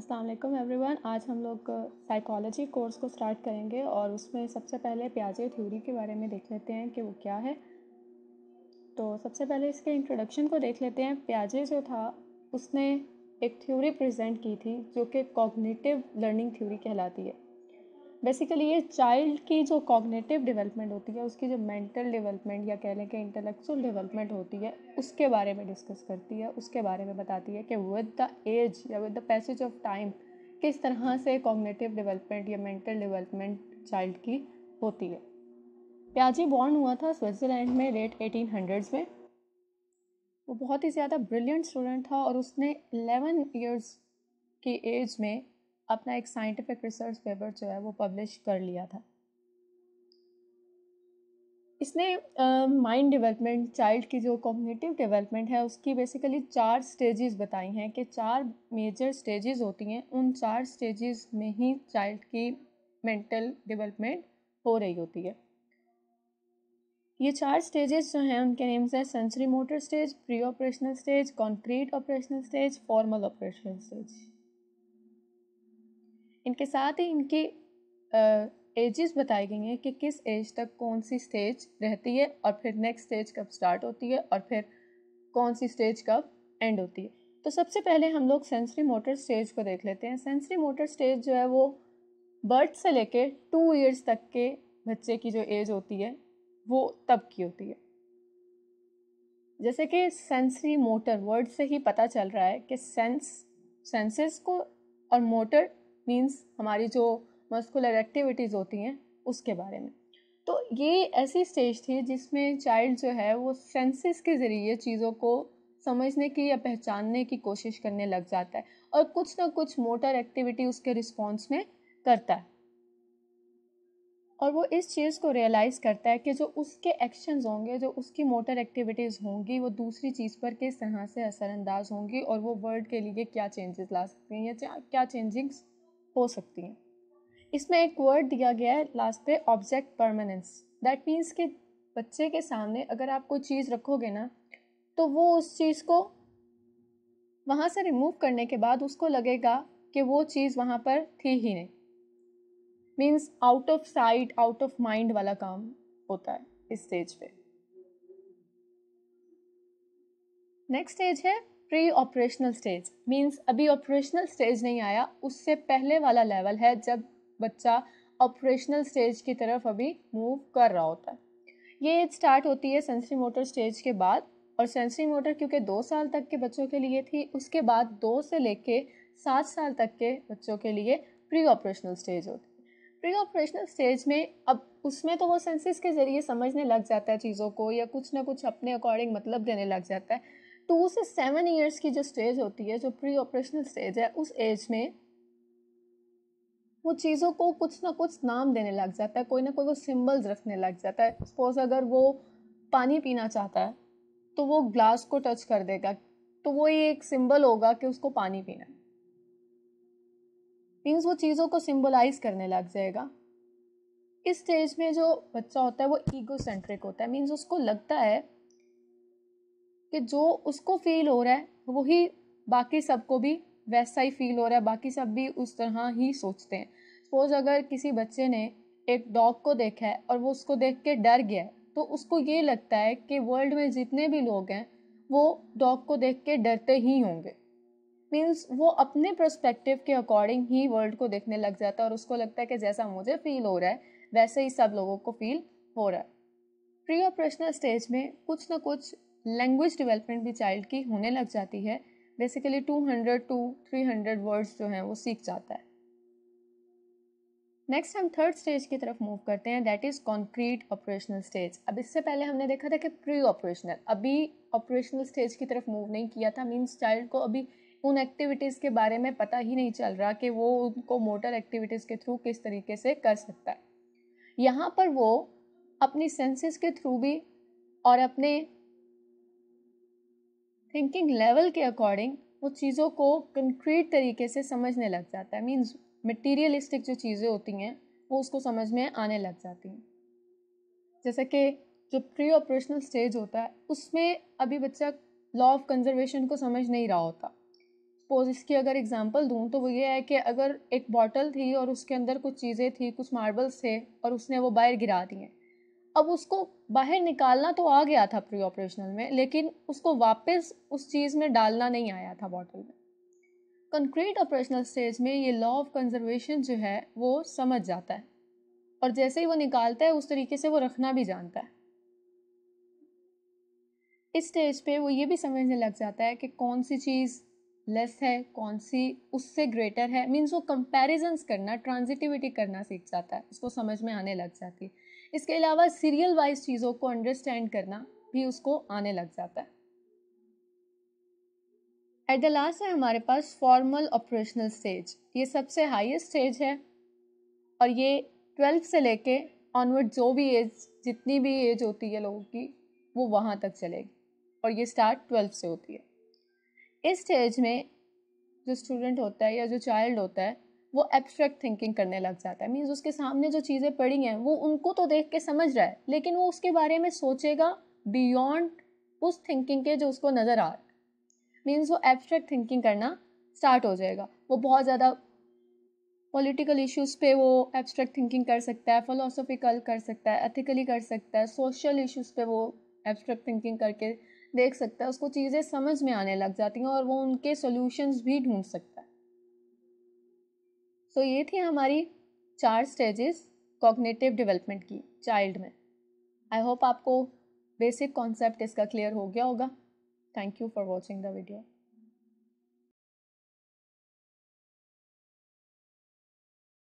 अस्सलाम वालेकुम एवरीवन आज हम लोग साइकोलॉजी कोर्स को स्टार्ट करेंगे और उसमें सबसे पहले प्याजे थ्योरी के बारे में देख लेते हैं कि वो क्या है तो सबसे पहले इसके इंट्रोडक्शन को देख लेते हैं प्याजे जो था उसने एक थ्योरी प्रेजेंट की थी जो कि कॉग्निटिव लर्निंग थ्योरी कहलाती है बेसिकली ये चाइल्ड की जो कॉग्नेटिव डेवलपमेंट होती है उसकी जो मेंटल डेवलपमेंट या कह लें कि इंटेलेक्चुअल डेवलपमेंट होती है उसके बारे में डिस्कस करती है उसके बारे में बताती है कि विद द एज या with the passage of time किस तरह से कॉग्नेटिव डेवलपमेंट या मेंटल डेवलपमेंट चाइल्ड की होती है प्याजी बॉर्न हुआ था स्विट्ज़रलैंड में लेट एटीन हंड्रेड्स में वो बहुत ही ज़्यादा ब्रिलियंट स्टूडेंट था और उसने एलेवन ईयर्स की एज में अपना एक साइंटिफिक रिसर्च पेपर जो है वो पब्लिश कर लिया था इसने माइंड uh, डेवलपमेंट चाइल्ड की जो कॉम्पिटिव डेवलपमेंट है उसकी बेसिकली चार स्टेजेस बताई हैं कि चार मेजर स्टेजेस होती हैं उन चार स्टेजेस में ही चाइल्ड की मेंटल डेवलपमेंट हो रही होती है ये चार स्टेजेस जो हैं उनके नेम्स हैं sensory motor stage pre operational stage concrete operational stage formal operational stage इनके साथ ही इनकी एजेस बताई गई हैं कि किस एज तक कौन सी स्टेज रहती है और फिर नेक्स्ट स्टेज कब स्टार्ट होती है और फिर कौन सी स्टेज कब एंड होती है तो सबसे पहले हम लोग सेंसरी मोटर स्टेज को देख लेते हैं सेंसरी मोटर स्टेज जो है वो बर्थ से लेके टू ईयर्स तक के बच्चे की जो एज होती है वो तब की होती है जैसे कि सेंसरी मोटर वर्ड से ही पता चल रहा है कि सेंस सेंसेस को और मोटर मीन्स हमारी जो मस्कुलर एक्टिविटीज़ होती हैं उसके बारे में तो ये ऐसी स्टेज थी जिसमें चाइल्ड जो है वो सेंसेस के ज़रिए चीज़ों को समझने की या पहचानने की कोशिश करने लग जाता है और कुछ ना कुछ मोटर एक्टिविटी उसके रिस्पॉन्स में करता है और वो इस चीज़ को रियलाइज़ करता है कि जो उसके एक्शंस होंगे जो उसकी मोटर एक्टिविटीज़ होंगी वो दूसरी चीज़ पर किस तरह से असरअंदाज होंगी और वो वर्ल्ड के लिए क्या चेंजेस ला सकती हैं या क्या चेंजिंग्स हो सकती हैं इसमें एक वर्ड दिया गया है लास्ट पे ऑब्जेक्ट परमानेंस दैट मीन्स कि बच्चे के सामने अगर आप कोई चीज़ रखोगे ना तो वो उस चीज़ को वहाँ से रिमूव करने के बाद उसको लगेगा कि वो चीज़ वहाँ पर थी ही नहीं means out of sight out of mind वाला काम होता है इस स्टेज पे नेक्स्ट स्टेज है प्री ऑपरेशनल स्टेज मीन्स अभी ऑपरेशनल स्टेज नहीं आया उससे पहले वाला लेवल है जब बच्चा ऑपरेशनल स्टेज की तरफ अभी मूव कर रहा होता है ये एज स्टार्ट होती है सेंसरी मोटर स्टेज के बाद और सेंसरी मोटर क्योंकि दो साल तक के बच्चों के लिए थी उसके बाद दो से लेके सात साल तक के बच्चों के लिए प्री ऑपरेशनल स्टेज होती है प्री ऑपरेशनल स्टेज में अब उसमें तो वो सेंसेस के ज़रिए समझने लग जाता है चीज़ों को या कुछ ना कुछ अपने अकॉर्डिंग मतलब देने लग जाता है टू से सेवन ईयर्स की जो स्टेज होती है जो प्री ऑपरेशनल स्टेज है उस एज में वो चीज़ों को कुछ ना कुछ नाम देने लग जाता है कोई ना कोई वो सिम्बल्स रखने लग जाता है सपोज अगर वो पानी पीना चाहता है तो वो ग्लास को टच कर देगा तो वो ये एक सिंबल होगा कि उसको पानी पीना है मीन्स वो चीज़ों को सिंबलाइज करने लग जाएगा इस स्टेज में जो बच्चा होता है वो ईगो सेंट्रिक होता है मीन्स उसको लगता है कि जो उसको फील हो रहा है वही बाकी सबको भी वैसा ही फील हो रहा है बाकी सब भी उस तरह ही सोचते हैं सपोज अगर किसी बच्चे ने एक डॉग को देखा है और वो उसको देख के डर गया है तो उसको ये लगता है कि वर्ल्ड में जितने भी लोग हैं वो डॉग को देख के डरते ही होंगे मीन्स वो अपने प्रस्पेक्टिव के अकॉर्डिंग ही वर्ल्ड को देखने लग जाता है और उसको लगता है कि जैसा मुझे फील हो रहा है वैसे ही सब लोगों को फील हो रहा है प्री ऑपरेशनल स्टेज में कुछ ना कुछ लैंग्वेज डेवलपमेंट भी चाइल्ड की होने लग जाती है बेसिकली 200 टू 300 वर्ड्स जो हैं वो सीख जाता है नेक्स्ट हम थर्ड स्टेज की तरफ मूव करते हैं that is concrete operational stage अब इससे पहले हमने देखा था कि प्री ऑपरेशनल अभी ऑपरेशनल स्टेज की तरफ मूव नहीं किया था मीन्स चाइल्ड को अभी उन एक्टिविटीज़ के बारे में पता ही नहीं चल रहा कि वो उनको मोटर एक्टिविटीज़ के थ्रू किस तरीके से कर सकता है यहाँ पर वो अपनी सेंसेस के थ्रू भी और अपने थिंकिंग लेवल के अकॉर्डिंग वो चीज़ों को कंक्रीट तरीके से समझने लग जाता है मीन्स मटीरियलिस्टिक जो चीज़ें होती हैं वो उसको समझ में आने लग जाती हैं जैसे कि जो प्री ऑपरेशनल स्टेज होता है उसमें अभी बच्चा लॉ ऑफ कंजर्वेशन को समझ नहीं रहा होता सपोज इसकी अगर एग्जांपल दूँ तो वो ये है कि अगर एक बॉटल थी और उसके अंदर कुछ चीज़ें थी कुछ मार्बल्स थे और उसने वो बाहर गिरा दिए अब उसको बाहर निकालना तो आ गया था प्री ऑपरेशनल में लेकिन उसको वापस उस चीज़ में डालना नहीं आया था बॉटल में कंक्रीट ऑपरेशनल स्टेज में ये लॉ ऑफ कंजर्वेशन जो है वो समझ जाता है और जैसे ही वो निकालता है उस तरीके से वो रखना भी जानता है इस स्टेज पे वो ये भी समझने लग जाता है कि कौन सी चीज़ लेस है कौन सी उससे ग्रेटर है मीन्स वो कंपेरिजन्स करना ट्रांजिटिविटी करना सीख जाता है उसको समझ में आने लग जाती है इसके अलावा सीरियल वाइज चीज़ों को अंडरस्टैंड करना भी उसको आने लग जाता है एट द लास्ट है हमारे पास फॉर्मल ऑपरेशनल स्टेज ये सबसे हाईएस्ट स्टेज है और ये ट्वेल्थ से लेके ऑनवर्ड जो भी एज जितनी भी एज होती है लोगों की वो वहाँ तक चलेगी और ये स्टार्ट ट्वेल्थ से होती है इस स्टेज में जो स्टूडेंट होता है या जो चाइल्ड होता है वो एब्स्ट्रैक्ट थिंकिंग करने लग जाता है मीन्स उसके सामने जो चीज़ें पड़ी हैं वो उनको तो देख के समझ रहा है लेकिन वो उसके बारे में सोचेगा बियॉन्ड उस थिंकिंग के जो उसको नज़र आ रहा है मीन्स वो एब्स्ट्रैक्ट थिंकिंग करना स्टार्ट हो जाएगा वो बहुत ज़्यादा पॉलिटिकल इश्यूज़ पे वो एब्स्ट्रैक्ट थिंकिंग कर सकता है फ़िलोसॉफिकल कर सकता है एथिकली कर सकता है सोशल इश्यूज़ पे वो एब्स्ट्रैक्ट थिंकिंग करके देख सकता है उसको चीज़ें समझ में आने लग जाती हैं और वो उनके सोल्यूशंस भी ढूंढ सकता है सो ये थी हमारी चार स्टेजेस कॉग्नेटिव डेवलपमेंट की चाइल्ड में आई होप आपको बेसिक कॉन्सेप्ट इसका क्लियर हो गया होगा thank you for watching the video